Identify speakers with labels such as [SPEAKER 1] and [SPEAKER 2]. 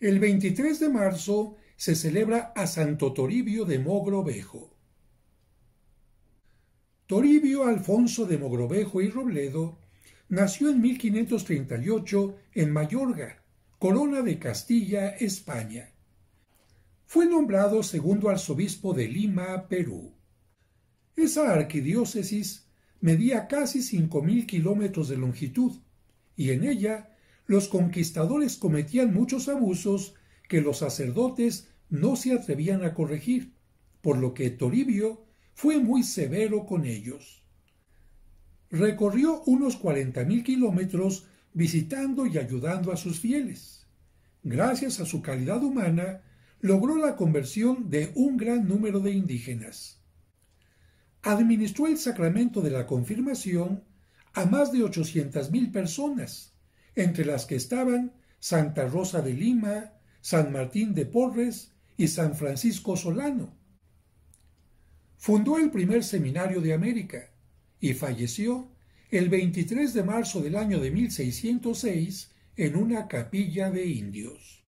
[SPEAKER 1] El 23 de marzo se celebra a Santo Toribio de Mogrovejo. Toribio Alfonso de Mogrovejo y Robledo nació en 1538 en Mayorga, Corona de Castilla, España. Fue nombrado segundo arzobispo de Lima, Perú. Esa arquidiócesis medía casi mil kilómetros de longitud y en ella los conquistadores cometían muchos abusos que los sacerdotes no se atrevían a corregir, por lo que Toribio fue muy severo con ellos. Recorrió unos cuarenta mil kilómetros visitando y ayudando a sus fieles. Gracias a su calidad humana, logró la conversión de un gran número de indígenas. Administró el sacramento de la confirmación a más de ochocientas mil personas entre las que estaban Santa Rosa de Lima, San Martín de Porres y San Francisco Solano. Fundó el primer seminario de América y falleció el 23 de marzo del año de 1606 en una capilla de indios.